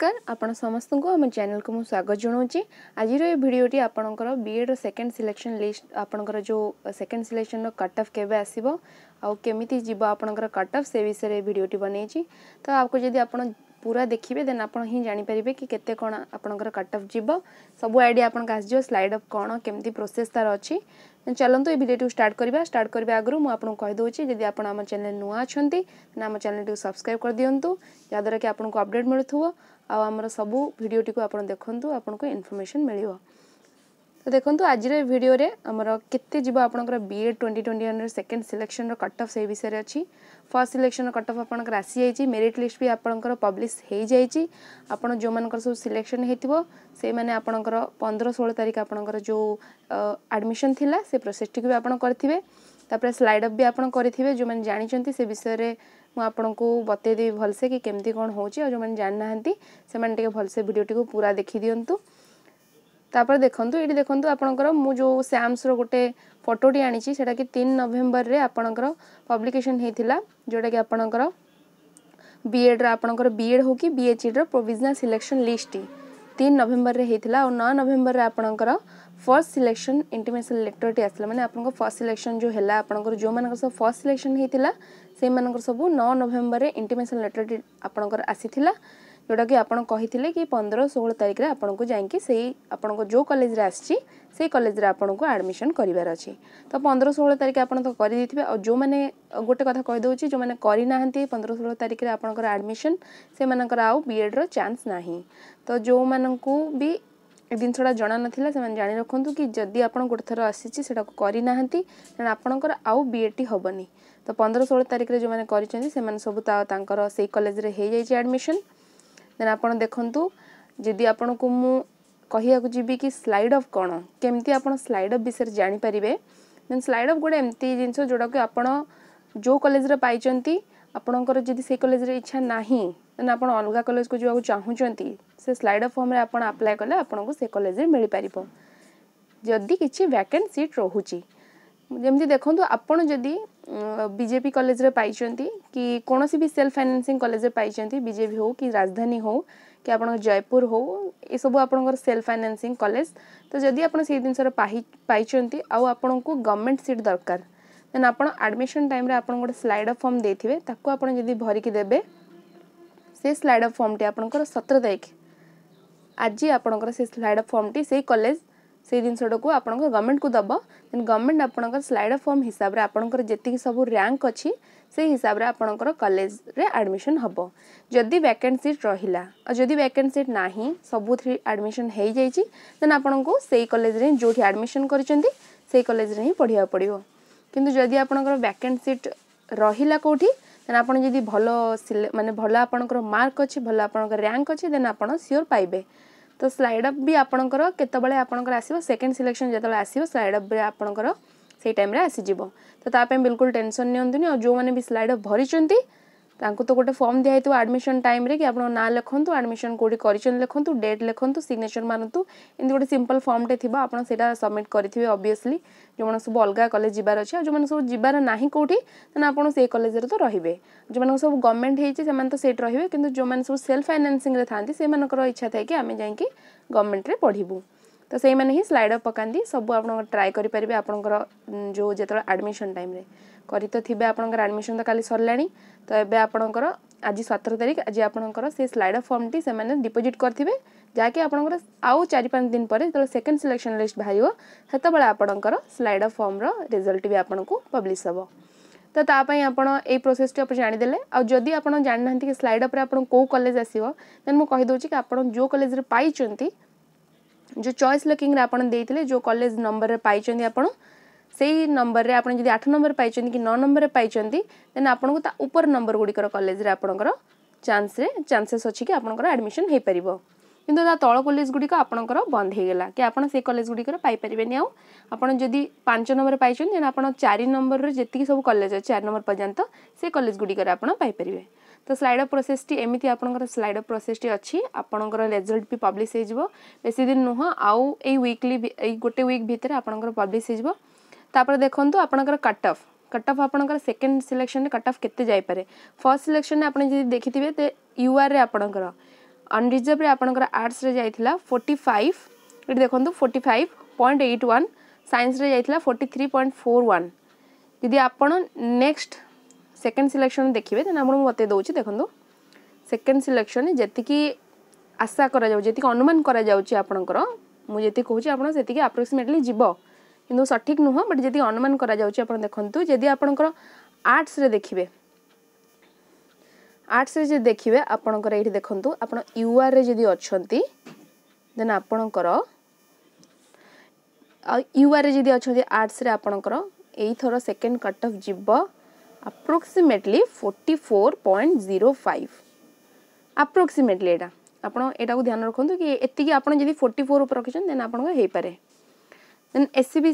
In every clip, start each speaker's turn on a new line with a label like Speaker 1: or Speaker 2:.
Speaker 1: ନମସ୍କାର ଆପଣ ସମସ୍ତଙ୍କୁ ଆମ ଚ୍ୟାନେଲକୁ ମୁଁ ସ୍ୱାଗତ ଜଣାଉଛି ଆଜିର ଏ ଭିଡ଼ିଓଟି ଆପଣଙ୍କର ବିଏଡ଼୍ର ସେକେଣ୍ଡ ସିଲେକ୍ସନ୍ ଲିଷ୍ଟ ଆପଣଙ୍କର ଯେଉଁ ସେକେଣ୍ଡ ସିଲେକ୍ସନ୍ର କଟ୍ ଅଫ୍ କେବେ ଆସିବ ଆଉ କେମିତି ଯିବ ଆପଣଙ୍କର କଟ୍ ଅଫ୍ ସେ ବିଷୟରେ ଏ ଭିଡ଼ିଓଟି ବନେଇଛି ତ ଆକୁ ଯଦି ଆପଣ ପୁରା ଦେଖିବେ ଦେନ୍ ଆପଣ ହିଁ ଜାଣିପାରିବେ କି କେତେ କ'ଣ ଆପଣଙ୍କର କଟ୍ ଅଫ୍ ଯିବ ସବୁ ଆଇଡ଼ିଆ ଆପଣଙ୍କ ଆସିଯିବ ସ୍ଲାଇଡ୍ ଅଫ୍ କ'ଣ କେମିତି ପ୍ରୋସେସ୍ ତା'ର ଅଛି ଚାଲନ୍ତୁ ଏ ଭିଡ଼ିଓଟିକୁ ଷ୍ଟାର୍ଟ କରିବା ଷ୍ଟାର୍ଟ କରିବା ଆଗରୁ ମୁଁ ଆପଣଙ୍କୁ କହିଦେଉଛି ଯଦି ଆପଣ ଆମ ଚ୍ୟାନେଲ୍ ନୂଆ ଅଛନ୍ତି ଦେନ୍ ଆମ ଚ୍ୟାନେଲ୍ଟିକୁ ସବସ୍କ୍ରାଇବ୍ କରିଦିଅନ୍ତୁ ଯାହାଦ୍ୱାରା କି ଆପଣଙ୍କୁ ଅପଡ଼େଟ୍ ମିଳୁଥିବ ଆଉ ଆମର ସବୁ ଭିଡ଼ିଓଟିକୁ ଆପଣ ଦେଖନ୍ତୁ ଆପଣଙ୍କୁ ଇନଫର୍ମେସନ୍ ମିଳିବ ତ ଦେଖନ୍ତୁ ଆଜିର ଏ ଭିଡ଼ିଓରେ ଆମର କେତେ ଯିବ ଆପଣଙ୍କର ବି ଏଡ଼୍ ଟ୍ୱେଣ୍ଟି ଟ୍ୱେଣ୍ଟି ୱାନ୍ର ସେକେଣ୍ଡ ସିଲେକ୍ସନ୍ର କଟ୍ ଅଫ୍ ସେଇ ବିଷୟରେ ଅଛି ଫର୍ଷ୍ଟ ସିଲେକ୍ସନ୍ର କଟ୍ ଅଫ୍ ଆପଣଙ୍କର ଆସିଯାଇଛି ମେରିଟ୍ ଲିଷ୍ଟ ବି ଆପଣଙ୍କର ପବ୍ଲିଶ ହୋଇଯାଇଛି ଆପଣ ଯେଉଁମାନଙ୍କର ସବୁ ସିଲେକ୍ସନ୍ ହୋଇଥିବ ସେଇମାନେ ଆପଣଙ୍କର ପନ୍ଦର ଷୋହଳ ତାରିଖ ଆପଣଙ୍କର ଯେଉଁ ଆଡ଼ମିସନ୍ ଥିଲା ସେ ପ୍ରୋସେସ୍ଟିକୁ ବି ଆପଣ କରିଥିବେ ତାପରେ ସ୍ଲାଇଡ୍ ଅପ୍ ବି ଆପଣ କରିଥିବେ ଯେଉଁମାନେ ଜାଣିଛନ୍ତି ସେ ବିଷୟରେ ମୁଁ ଆପଣଙ୍କୁ ବତେଇଦେବି ଭଲସେ କି କେମିତି କ'ଣ ହେଉଛି ଆଉ ଯେଉଁମାନେ ଜାଣିନାହାନ୍ତି ସେମାନେ ଟିକେ ଭଲସେ ଭିଡ଼ିଓଟିକୁ ପୁରା ଦେଖିଦିଅନ୍ତୁ ତାପରେ ଦେଖନ୍ତୁ ଏଇଠି ଦେଖନ୍ତୁ ଆପଣଙ୍କର ମୁଁ ଯେଉଁ ସ୍ୟାମ୍ସର ଗୋଟେ ଫଟୋଟି ଆଣିଛି ସେଇଟାକି ତିନି ନଭେମ୍ବରରେ ଆପଣଙ୍କର ପବ୍ଲିକେସନ୍ ହେଇଥିଲା ଯେଉଁଟାକି ଆପଣଙ୍କର ବିଏଡ଼୍ର ଆପଣଙ୍କର ବିଏଡ଼୍ ହେଉ କି ବିଏଚ୍ଇଡ଼ିର ପ୍ରୋଭିଜନାଲ୍ ସିଲେକ୍ସନ୍ ଲିଷ୍ଟଟି ତିନି ନଭେମ୍ବରରେ ହେଇଥିଲା ଆଉ ନଅ ନଭେମ୍ବରରେ ଆପଣଙ୍କର ଫାର୍ଷ୍ଟ ସିଲେକ୍ସନ୍ ଇଣ୍ଟିମେସନ୍ ଲେଟର୍ଟି ଆସିଲା ମାନେ ଆପଣଙ୍କ ଫାର୍ଷ୍ଟ ସିଲେକ୍ସନ୍ ଯେଉଁ ହେଲା ଆପଣଙ୍କର ଯେଉଁମାନଙ୍କର ସବୁ ଫାର୍ଷ୍ଟ ସିଲେକ୍ସନ୍ ହେଇଥିଲା ସେଇମାନଙ୍କର ସବୁ ନଅ ନଭେମ୍ବରରେ ଇଣ୍ଟିମେସନ୍ ଲେଟର୍ଟି ଆପଣଙ୍କର ଆସିଥିଲା ᱡᱚᱲᱟᱜᱮ આપણો કહી તિલે કે 15 16 તારીખે આપણો કો જાય કે સહી આપણો જો કોલેજ રે આસચી સહી કોલેજ રે આપણો કો એડમિશન કરી ભર છે તો 15 16 તારીખે આપણો તો કરી દીતિબે ઓ જો મને ગોટે કથા કહી દો ચી જો મને કરી નાંતી 15 16 તારીખે આપણો કો એડમિશન સે મને કર આઉ બીએડ રો ચાન્સ નાહી તો જો મને કો બી એક દિન થોડા જાણા ન થિલા સે મને જાણી રાખું તો કે જોદી આપણો ગોથર આસચી સેડ કો કરી નાંતી અન આપણો કો આઉ બીએટી હબોની તો 15 16 તારીખે જો મને કરી છે સે મને સબ તા તાંકો સહી કોલેજ રે હે જઈ જ એડમિશન ଦେନ୍ ଆପଣ ଦେଖନ୍ତୁ ଯଦି ଆପଣଙ୍କୁ ମୁଁ କହିବାକୁ ଯିବି କି ସ୍ଲାଇଡ୍ ଅଫ୍ କ'ଣ କେମିତି ଆପଣ ସ୍ଲାଇଡ୍ ଅଫ୍ ବିଷୟରେ ଜାଣିପାରିବେ ଦେନ୍ ସ୍ଲାଇଡ୍ ଅଫ୍ ଗୋଟେ ଏମିତି ଜିନିଷ ଯେଉଁଟାକି ଆପଣ ଯେଉଁ କଲେଜରେ ପାଇଛନ୍ତି ଆପଣଙ୍କର ଯଦି ସେଇ କଲେଜରେ ଇଚ୍ଛା ନାହିଁ ଦେନ୍ ଆପଣ ଅଲଗା କଲେଜକୁ ଯିବାକୁ ଚାହୁଁଛନ୍ତି ସେ ସ୍ଲାଇଡ୍ ଅଫ୍ ଫର୍ମରେ ଆପଣ ଆପ୍ଲାଏ କଲେ ଆପଣଙ୍କୁ ସେ କଲେଜରେ ମିଳିପାରିବ ଯଦି କିଛି ଭ୍ୟାକେଣ୍ଟ ସିଟ୍ ରହୁଛି ଯେମିତି ଦେଖନ୍ତୁ ଆପଣ ଯଦି ବିଜେପି କଲେଜରେ ପାଇଛନ୍ତି କି କୌଣସି ବି ସେଲ୍ଫ ଫାଇନାନ୍ସିଂ କଲେଜରେ ପାଇଛନ୍ତି ବିଜେପି ହେଉ କି ରାଜଧାନୀ ହେଉ କି ଆପଣଙ୍କ ଜୟପୁର ହେଉ ଏସବୁ ଆପଣଙ୍କର ସେଲ୍ଫ ଫାଇନାନ୍ସିଂ କଲେଜ ତ ଯଦି ଆପଣ ସେଇ ଜିନିଷରେ ପାଇଛନ୍ତି ଆଉ ଆପଣଙ୍କୁ ଗଭର୍ଣ୍ଣମେଣ୍ଟ ସିଟ୍ ଦରକାର ଦେନ୍ ଆପଣ ଆଡ଼ମିସନ୍ ଟାଇମ୍ରେ ଆପଣ ଗୋଟେ ସ୍ଲାଇଡ୍ ଅଫ୍ ଫର୍ମ ଦେଇଥିବେ ତାକୁ ଆପଣ ଯଦି ଭରିକି ଦେବେ ସେ ସ୍ଲାଇଡ୍ ଅଫ୍ ଫର୍ମଟି ଆପଣଙ୍କର ସତର ତାରିଖ ଆଜି ଆପଣଙ୍କର ସେ ସ୍ଲାଇଡ୍ ଅଫ୍ ଫର୍ମଟି ସେଇ କଲେଜ से जिनसटा को आप गवर्नमेंट को दब दे गवर्नमेंट आप स्लाइड फर्म हिसाब से आपंकर सब रैंक अच्छी से हिसाब से आपंकर कलेज आडमिशन हम जदि वैके रहा जदि वैके ना सब आडमिशन हो आपन को से कलेज जो आडमिशन करलेज पढ़ा पड़ो कि वैके रहा कौटी देन आपड़ भल मानते भल आपर मार्क अच्छे भल आप रैंक अच्छे देन आप सियोर पाइबे ତ ସ୍ଲାଇଡ୍ ଅପ୍ ବି ଆପଣଙ୍କର କେତେବେଳେ ଆପଣଙ୍କର ଆସିବ ସେକେଣ୍ଡ ସିଲେକ୍ସନ୍ ଯେତେବେଳେ ଆସିବ ସ୍ଲାଇଡ୍ ଅପ୍ରେ ଆପଣଙ୍କର ସେଇ ଟାଇମ୍ରେ ଆସିଯିବ ତ ତା ପାଇଁ ବିଲକୁଲ ଟେନସନ୍ ନିଅନ୍ତୁନି ଆଉ ଯେଉଁମାନେ ବି ସ୍ଲାଇଡ୍ ଅପ୍ ଭରିଛନ୍ତି तो गोटे फर्म दिया दिखाई एडमिशन टाइम रे कि आप ना लिखुँ आडमिशन कौट कर लिखुँ डेट लिखुँ सिग्नेचर मानतु एम गोटे सिंपल फर्म टे थी आप सबमिट करेंगे अबियसली जो मैंने सब अलग कलेज जबार अच्छे जो मैंने सब जबार ना कौटी आप कलेज तो रही जो मैंने सब गवर्नमेंट होने तो सेट रे कि जो मैंने सब सेल्फ फाइनेसींग था इच्छा थे कि आम जाकि गवर्नमेंट में पढ़ू तो से ही स्लाइड पका सब आप ट्राए करेंगे आप जो जो एडमिशन टाइम କରି ତ ଥିବେ ଆପଣଙ୍କର ଆଡ଼ମିସନ୍ ତ କାଲି ସରିଲାଣି ତ ଏବେ ଆପଣଙ୍କର ଆଜି ସତର ତାରିଖ ଆଜି ଆପଣଙ୍କର ସେ ସ୍ଲାଇଡ୍ ଅଫ୍ ଫର୍ମଟି ସେମାନେ ଡିପୋଜିଟ୍ କରିଥିବେ ଯାହାକି ଆପଣଙ୍କର ଆଉ ଚାରି ପାଞ୍ଚ ଦିନ ପରେ ଯେତେବେଳେ ସେକେଣ୍ଡ ସିଲେକ୍ସନ୍ ଲିଷ୍ଟ ବାହାରିବ ସେତେବେଳେ ଆପଣଙ୍କର ସ୍ଲାଇଡ୍ ଅଫ୍ ଫର୍ମର ରେଜଲ୍ଟ ବି ଆପଣଙ୍କୁ ପବ୍ଲିଶ ହେବ ତ ତା ପାଇଁ ଆପଣ ଏଇ ପ୍ରୋସେସ୍ଟି ଆପଣ ଜାଣିଦେଲେ ଆଉ ଯଦି ଆପଣ ଜାଣିନାହାନ୍ତି କି ସ୍ଲାଇଡ୍ ଅପ୍ରେ ଆପଣ କେଉଁ କଲେଜ ଆସିବ ଦେନ୍ ମୁଁ କହିଦେଉଛି କି ଆପଣ ଯେଉଁ କଲେଜରେ ପାଇଛନ୍ତି ଯେଉଁ ଚଏସ୍ ଲକିଂରେ ଆପଣ ଦେଇଥିଲେ ଯେଉଁ କଲେଜ ନମ୍ବରରେ ପାଇଛନ୍ତି ଆପଣ से नंबर में आज आठ नंबर पाइं कि नौ नंबर पाई देन आपको ऊपर नंबर गुड़िकर कलेज चान्स चानसेस अच्छी कि आपंकर एडमिशन हो पार कि तल कलेज गुड़िक आपंकर बंद होगा कि से कलेज गुड़िकारे आउ आपड़ी पांच नंबर पाई देन आप चार नंबर जितकी सब कलेज अच्छे चार नंबर पर्यटन से कलेज गुड़िकारे तो स्लाइड अफ प्रोसेस एमती आपर स्लाइड अफ प्रोसेस अच्छी आपंकर रेजल्ट भी पब्लीश हो बेसी दिन नुह आउ यही विकली गोटे विक भर आप पब्लीश हो তাপরে দেখন্তু আপনার কাট অফ কাট অফ আপনার সেকেন্ড সিলেকশন কাট অফ কেতে যাইপরে ফার্স্ট সিলেকশন আপনি যদি দেখিবে তে ইউআর আপনার অনরিজর্ভে আপনার আর্টসরে যাই ফোর্টি ফাইভ এটি দেখুন forty five point eight one সাইন্সরে যাই forty three point four one যদি আপনার নেক্সট সেকেন্ড সিলেকশন দেখবে তাহলে আপনার বতাই দেছি দেখুন সেকেন্ড সিলেকশনে যেতিকি আশা করা যাচ্ছে যেতিকি অনুমান করা যাচ্ছে আপনার মু যেতে কুচি আপনার সেতিকি আপ্রোক্সিমেটলি যাব কিন্তু ସଠିକ୍ ନୁହଁ ବଟ୍ ଯଦି ଅନୁମାନ କରାଯାଉଛି ଆପଣ ଦେଖନ୍ତୁ ଯଦି ଆପଣଙ୍କର ଆର୍ଟ୍ସରେ ଦେଖିବେ ଆର୍ଟ୍ସରେ ଯଦି ଦେଖିବେ ଆପଣଙ୍କର ଏଇଠି ଦେଖନ୍ତୁ ଆପଣ ୟୁଆର୍ରେ ଯଦି ଅଛନ୍ତି ଦେନ୍ ଆପଣଙ୍କର ଆଉ ୟୁଆର୍ରେ ଯଦି ଅଛନ୍ତି ଆର୍ଟ୍ସରେ ଆପଣଙ୍କର ଏଇଥର ସେକେଣ୍ଡ କଟ୍ ଅଫ୍ ଯିବ approximately forty four point zero five approximately ଏଇଟା ଆପଣ ଏଇଟାକୁ ଧ୍ୟାନ ରଖନ୍ତୁ କି ଏତିକି ଆପଣ ଯଦି ଫୋର୍ଟି ଫୋର୍ ଉପରେ ରଖିଛନ୍ତି ଦେନ୍ ଆପଣଙ୍କର ହେଇପାରେ ଦେନ୍ ଏସ୍ ସି ବି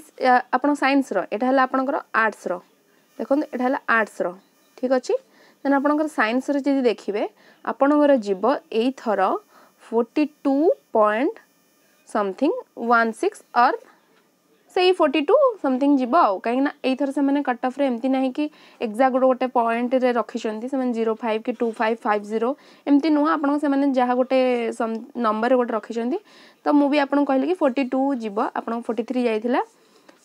Speaker 1: ଆପଣ ସାଇନ୍ସର ଏଇଟା ହେଲା ଆପଣଙ୍କର ଆର୍ଟ୍ସର ଦେଖନ୍ତୁ ଏଇଟା ହେଲା ଆର୍ଟ୍ସର ଠିକ୍ ଅଛି ଦେନ୍ ଆପଣଙ୍କର ସାଇନ୍ସର ଯଦି ଦେଖିବେ ଆପଣଙ୍କର ଯିବ ଏଇଥର forty two point something one six or से ही फोर्टी टू समथिंग जी आओ कहीं यही से मैंने कट अफ्रे ना कि एक्जाक्ट गोटे पॉइंट रखिंस जीरो फाइव कि टू फाइव फाइव जीरो एमती नुह आप जहाँ गोटे नंबर गोटे रखिं तो मुझे आपको कहल कि फोर्टी टू जी आप फोर्टी थ्री जाइला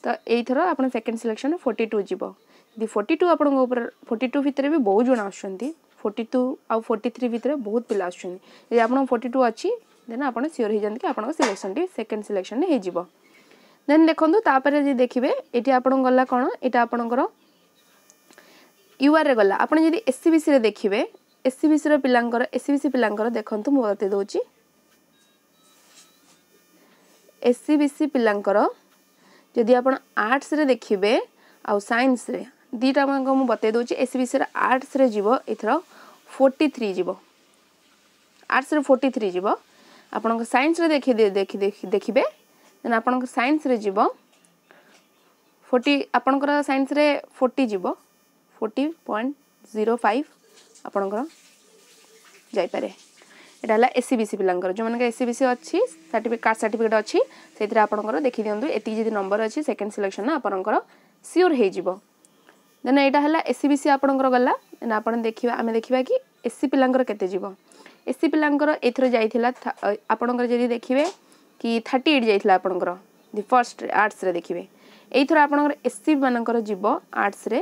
Speaker 1: तो यही थर आप सेकेंड सिलेक्शन फोर्टी टू जी फोर्टी टू आप फोर्टी टू भितर भी बहुत जन आस फोर्टी टू आ फोर्टी थ्री भितर बहुत पिला आस फोर्टी टू अच्छी देन आप सियोर होती कि आप सिलेक्शन सेकेंड सिलेक्शन हो ଦେନ୍ ଦେଖନ୍ତୁ ତାପରେ ଯଦି ଦେଖିବେ ଏଠି ଆପଣ ଗଲା କ'ଣ ଏଇଟା ଆପଣଙ୍କର ୟୁଆର୍ରେ ଗଲା ଆପଣ ଯଦି ଏସ୍ ସି ବି ସିରେ ଦେଖିବେ ଏସ୍ ସି ବି ସିର ପିଲାଙ୍କର ଏସ୍ ସି ବି ସି ପିଲାଙ୍କର ଦେଖନ୍ତୁ ମୁଁ ବତେଇ ଦେଉଛି ଏସ୍ ସି ବି ସି ପିଲାଙ୍କର ଯଦି ଆପଣ ଆର୍ଟ୍ସରେ ଦେଖିବେ ଆଉ ସାଇନ୍ସରେ ଦୁଇଟାଙ୍କ ମୁଁ ବତେଇ ଦେଉଛି ଏସ୍ ସି ବି ସିର ଆର୍ଟ୍ସରେ ଯିବ ଏଥର ଫୋର୍ଟି ଥ୍ରୀ ଯିବ ଆର୍ଟ୍ସରେ ଫୋର୍ଟି ଥ୍ରୀ ଯିବ ଆପଣଙ୍କ ସାଇନ୍ସରେ ଦେଖି ଦେଖି ଦେଖିବେ ଦେନ୍ ଆପଣଙ୍କ ସାଇନ୍ସରେ ଯିବ ଫୋର୍ଟି ଆପଣଙ୍କର ସାଇନ୍ସରେ ଫୋର୍ଟି ଯିବ ଫୋର୍ଟି ପଏଣ୍ଟ ଜିରୋ ଫାଇଭ୍ ଆପଣଙ୍କର ଯାଇପାରେ ଏଇଟା ହେଲା ଏସ୍ ସି ବି ସି ପିଲାଙ୍କର ଯେଉଁମାନଙ୍କର ଏସ୍ ସି ବି ସି ଅଛି ସାର୍ଟିଫିକେଟ୍ କାଷ୍ଟ ସାର୍ଟିଫିକେଟ୍ ଅଛି ସେଥିରେ ଆପଣଙ୍କର ଦେଖିଦିଅନ୍ତୁ ଏତିକି ଯଦି ନମ୍ବର ଅଛି ସେକେଣ୍ଡ ସିଲେକ୍ସନ୍ ଆପଣଙ୍କର ସିଓର୍ ହେଇଯିବ ଦେନ୍ ଏଇଟା ହେଲା ଏସ୍ ସି ବି ସି ଆପଣଙ୍କର ଗଲା ଦେନ୍ ଆପଣ ଦେଖିବା ଆମେ ଦେଖିବା କି ଏସ୍ ସି ପିଲାଙ୍କର କେତେ ଯିବ ଏସ୍ ସି ପିଲାଙ୍କର ଏଥର ଯାଇଥିଲା ଆପଣଙ୍କର ଯଦି ଦେଖିବେ କି ଥାର୍ଟି ଏଇଟ୍ ଯାଇଥିଲା ଆପଣଙ୍କର ଦି ଫାର୍ଷ୍ଟ ଆର୍ଟ୍ସରେ ଦେଖିବେ ଏଇଥର ଆପଣଙ୍କର ଏସ୍ ସି ମାନଙ୍କର ଯିବ ଆର୍ଟ୍ସରେ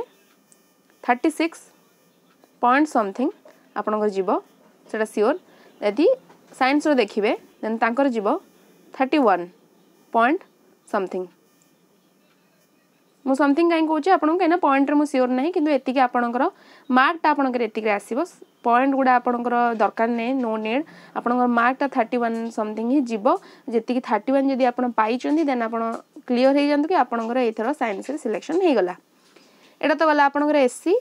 Speaker 1: ଥାର୍ଟି ସିକ୍ସ ପଏଣ୍ଟ ସମଥିଙ୍ଗ ଆପଣଙ୍କର ଯିବ ସେଇଟା ସିଓର ଯଦି ସାଇନ୍ସର ଦେଖିବେ ଦେନ୍ ତାଙ୍କର ଯିବ ଥାର୍ଟି ୱାନ୍ ପଏଣ୍ଟ ସମଥିଙ୍ଗ ମୁଁ ସମଥିଙ୍ଗ କାହିଁକି କହୁଛି ଆପଣଙ୍କୁ କାହିଁକିନା ପଏଣ୍ଟରେ ମୁଁ ସିଓର ନାହିଁ କିନ୍ତୁ ଏତିକି ଆପଣଙ୍କର ମାର୍କଟା ଆପଣଙ୍କର ଏତିକିରେ ଆସିବ ପଏଣ୍ଟ ଗୁଡ଼ା ଆପଣଙ୍କର ଦରକାର ନାହିଁ ନୋ ନିଡ୍ ଆପଣଙ୍କର ମାର୍କଟା ଥାର୍ଟି ୱାନ୍ ସମଥିଙ୍ଗ ହିଁ ଯିବ ଯେତିକି ଥାର୍ଟି ୱାନ୍ ଯଦି ଆପଣ ପାଇଛନ୍ତି ଦେନ୍ ଆପଣ କ୍ଲିଅର୍ ହେଇଯାଆନ୍ତୁ କି ଆପଣଙ୍କର ଏଇଥର ସାଇନ୍ସରେ ସିଲେକ୍ସନ୍ ହେଇଗଲା ଏଇଟା ତ ଗଲା ଆପଣଙ୍କର ଏସ୍ ସି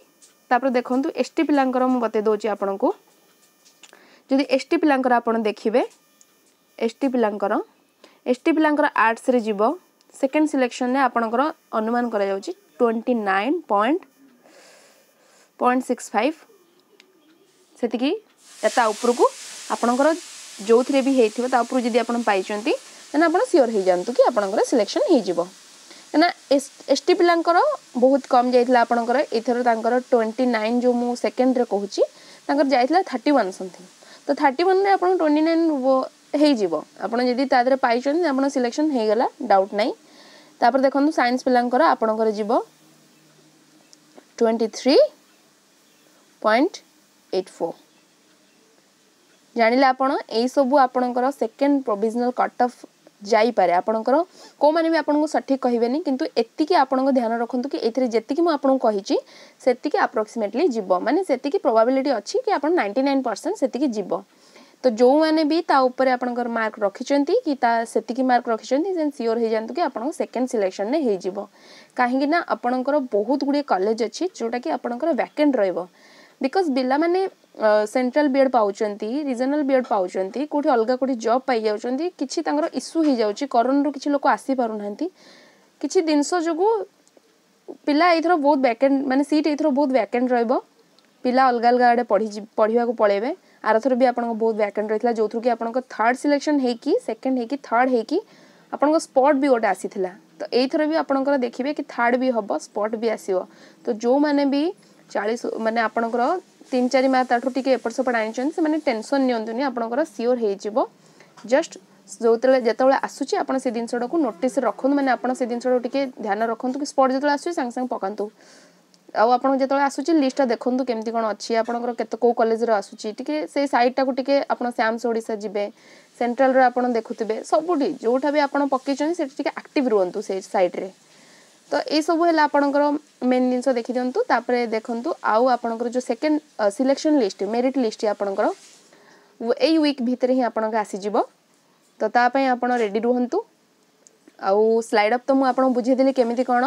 Speaker 1: ତାପରେ ଦେଖନ୍ତୁ ଏସ୍ ଟି ପିଲାଙ୍କର ମୁଁ ବତେଇ ଦେଉଛି ଆପଣଙ୍କୁ ଯଦି ଏସ୍ ଟି ପିଲାଙ୍କର ଆପଣ ଦେଖିବେ ଏସ୍ ଟି ପିଲାଙ୍କର ଏସ୍ ଟି ପିଲାଙ୍କର ଆର୍ଟ୍ସରେ ଯିବ ସେକେଣ୍ଡ ସିଲେକ୍ସନ୍ରେ ଆପଣଙ୍କର ଅନୁମାନ କରାଯାଉଛି twenty nine point point six five ସେତିକି ତା ଉପରକୁ ଆପଣଙ୍କର ଯେଉଁଥିରେ ବି ହେଇଥିବ ତା ଉପରୁ ଯଦି ଆପଣ ପାଇଛନ୍ତି ତାହେଲେ ଆପଣ ସିଓର୍ ହେଇଯାଆନ୍ତୁ କି ଆପଣଙ୍କର ସିଲେକ୍ସନ୍ ହେଇଯିବ କାହିଁକିନା ଏସ୍ ଟି ପିଲାଙ୍କର ବହୁତ କମ୍ ଯାଇଥିଲା ଆପଣଙ୍କର ଏଥର ତାଙ୍କର ଟ୍ୱେଣ୍ଟି ନାଇନ୍ ଯେଉଁ ମୁଁ ସେକେଣ୍ଡରେ କହୁଛି ତାଙ୍କର ଯାଇଥିଲା ଥାର୍ଟି ୱାନ୍ ସମଥିଙ୍ଗ ତ ଥାର୍ଟି ୱାନ୍ରେ ଆପଣ ଟ୍ୱେଣ୍ଟି ନାଇନ୍ ହେଇଯିବ ଆପଣ ଯଦି ତା ଦେହରେ ପାଇଛନ୍ତି ଆପଣ ସିଲେକ୍ସନ୍ ହେଇଗଲା ଡାଉଟ୍ ନାହିଁ ତାପରେ ଦେଖନ୍ତୁ ସାଇନ୍ସ ପିଲାଙ୍କର ଆପଣଙ୍କର ଯିବ twenty three point eight four जान लें आप सब आपण सेकेंड प्रोजनाल कट अफ जापे आपणकर कौ मैंने भी आपको सठिक कहे कितु एति आपन रखुद कि ये जी मुझे से आप्रक्सीमेटली जीव मानने से प्रोबिलिटी अच्छी कि आप नाइंटी नाइन परसेंट से तो जो मैंने भी तापर आप मार्क रखिंट कि से मार्क रखिंट सियोर हो जातु कि आप सेकेंड सिलेक्शन में हो कहीं आपणकर बहुत गुड़े कलेज अच्छी जोटा कि आपंकर वैकेंट रहा बिकज पिला मैंने सेन्ट्राल बीएड पाँच रिजनाल बीएड पाँच कौटी अलग कौट जब पाई किसी इश्यू हो जाए करोन रू कि लोक आसी पार ना कि जिनस जो पिला यही बहुत वैकेंट मैंने सीट यही बहुत वैकेंट रोक अलग अलग आड़े पढ़ी पढ़ा पल आर थर भी आपको बहुत वैकेंट रही है जो थ्रू कि आप थर्ड सिलेक्शन होकेंड हो थर्ड हो स्पट भी गोटे आसी तो यही भी आप देखिए कि थर्ड भी हम स्पट भी आसो तो जो मैंने भी ଚାଳିଶ ମାନେ ଆପଣଙ୍କର ତିନି ଚାରି ମାସ ତାଠୁ ଟିକେ ଏପଟ ସେପଟ ଆଣିଛନ୍ତି ସେମାନେ ଟେନସନ୍ ନିଅନ୍ତୁନି ଆପଣଙ୍କର ସିଓର୍ ହେଇଯିବ ଜଷ୍ଟ ଯେଉଁତେବେଳେ ଯେତେବେଳେ ଆସୁଛି ଆପଣ ସେ ଜିନିଷଟାକୁ ନୋଟିସ୍ ରଖନ୍ତୁ ମାନେ ଆପଣ ସେ ଜିନିଷଟାକୁ ଟିକେ ଧ୍ୟାନ ରଖନ୍ତୁ କି ସ୍ପଟ ଯେତେବେଳେ ଆସୁଛି ସାଙ୍ଗେ ସାଙ୍ଗେ ପକାନ୍ତୁ ଆଉ ଆପଣ ଯେତେବେଳେ ଆସୁଛି ଲିଷ୍ଟଟା ଦେଖନ୍ତୁ କେମିତି କ'ଣ ଅଛି ଆପଣଙ୍କର କେତେ କେଉଁ କଲେଜର ଆସୁଛି ଟିକେ ସେଇ ସାଇଟ୍ଟାକୁ ଟିକେ ଆପଣ ସ୍ୟାମ୍ସ ଓଡ଼ିଶା ଯିବେ ସେଣ୍ଟ୍ରାଲରେ ଆପଣ ଦେଖୁଥିବେ ସବୁଠି ଯେଉଁଟା ବି ଆପଣ ପକେଇଛନ୍ତି ସେଠି ଟିକେ ଆକ୍ଟିଭ୍ ରୁହନ୍ତୁ ସେଇ ସାଇଟ୍ରେ ତ ଏଇସବୁ ହେଲା ଆପଣଙ୍କର ମେନ୍ ଜିନିଷ ଦେଖିଦିଅନ୍ତୁ ତାପରେ ଦେଖନ୍ତୁ ଆଉ ଆପଣଙ୍କର ଯେଉଁ second selection list merit list ଆପଣଙ୍କର ଏଇ ୱିକ୍ ଭିତରେ ହିଁ ଆପଣଙ୍କ ଆସିଯିବ ତ ତା ପାଇଁ ଆପଣ ରେଡ଼ି ରୁହନ୍ତୁ ଆଉ ସ୍ଲାଇଡ୍ ଅପ୍ ତ ମୁଁ ଆପଣଙ୍କୁ ବୁଝେଇଦେଲି କେମିତି କ'ଣ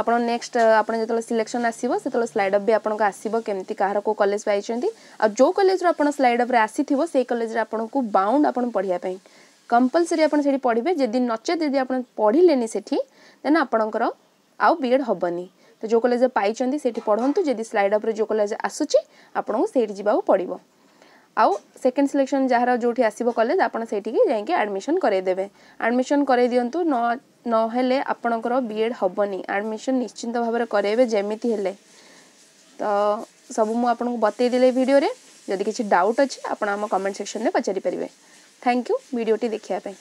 Speaker 1: ଆପଣ ନେକ୍ସଟ ଆପଣ ଯେତେବେଳେ ସିଲେକ୍ସନ୍ ଆସିବ ସେତେବେଳେ ସ୍ଲାଇଡ୍ ଅପ୍ ବି ଆପଣଙ୍କୁ ଆସିବ କେମିତି କାହାର କେଉଁ କଲେଜ ପାଇଛନ୍ତି ଆଉ ଯେଉଁ କଲେଜରୁ ଆପଣ ସ୍ଲାଇଡ୍ ଅପ୍ରେ ଆସିଥିବ ସେଇ କଲେଜରେ ଆପଣଙ୍କୁ ବାଉଣ୍ଡ ଆପଣ ପଢ଼ିବା ପାଇଁ କମ୍ପଲସରି ଆପଣ ସେଠି ପଢ଼ିବେ ଯଦି ନଚେତ୍ ଯଦି ଆପଣ ପଢ଼ିଲେନି ସେଠି ଦେନ୍ ଆପଣଙ୍କର ଆଉ ବି ଏଡ଼୍ ହେବନି ତ ଯେଉଁ କଲେଜ ପାଇଛନ୍ତି ସେଠି ପଢ଼ନ୍ତୁ ଯଦି ସ୍ଲାଇଡ୍ ଅପ୍ରେ ଯେଉଁ କଲେଜ ଆସୁଛି ଆପଣଙ୍କୁ ସେଇଠି ଯିବାକୁ ପଡ଼ିବ ଆଉ ସେକେଣ୍ଡ ସିଲେକ୍ସନ୍ ଯାହାର ଯେଉଁଠି ଆସିବ କଲେଜ ଆପଣ ସେଇଠିକି ଯାଇକି ଆଡ଼ମିସନ୍ କରାଇଦେବେ ଆଡ଼ମିସନ୍ କରାଇ ଦିଅନ୍ତୁ ନ ନହେଲେ ଆପଣଙ୍କର ବି ଏଡ଼୍ ହେବନି ଆଡ଼ମିସନ୍ ନିଶ୍ଚିନ୍ତ ଭାବରେ କରାଇବେ ଯେମିତି ହେଲେ ତ ସବୁ ମୁଁ ଆପଣଙ୍କୁ ବତେଇ ଦେଲି ଭିଡ଼ିଓରେ ଯଦି କିଛି ଡାଉଟ୍ ଅଛି ଆପଣ ଆମ କମେଣ୍ଟ ସେକ୍ସନ୍ରେ ପଚାରିପାରିବେ थैंक यू भिडटी देखापी